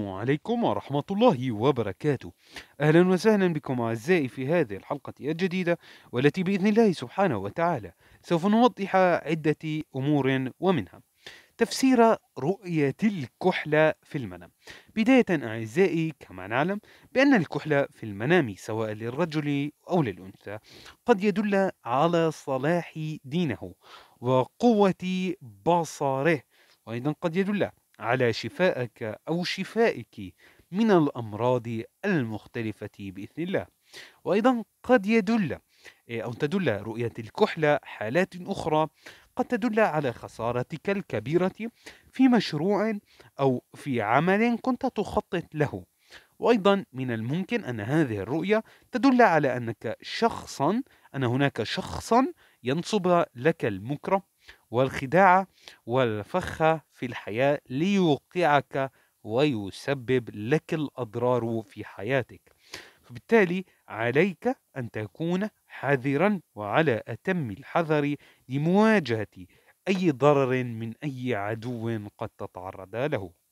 السلام عليكم ورحمة الله وبركاته أهلا وسهلا بكم أعزائي في هذه الحلقة الجديدة والتي بإذن الله سبحانه وتعالى سوف نوضح عدة أمور ومنها تفسير رؤية الكحلة في المنام بداية أعزائي كما نعلم بأن الكحلة في المنام سواء للرجل أو للأنثى قد يدل على صلاح دينه وقوة بصره وأيضا قد يدل على شفائك أو شفائك من الأمراض المختلفة بإذن الله وأيضا قد يدل آه، أو تدل رؤية الكحلة حالات أخرى قد تدل على خسارتك الكبيرة في مشروع أو في عمل كنت تخطط له وأيضا من الممكن أن هذه الرؤية تدل على أنك شخصا أن هناك شخصا ينصب لك المكره والخداع والفخ في الحياة ليوقعك ويسبب لك الأضرار في حياتك فبالتالي عليك أن تكون حذرا وعلى أتم الحذر لمواجهة أي ضرر من أي عدو قد تتعرض له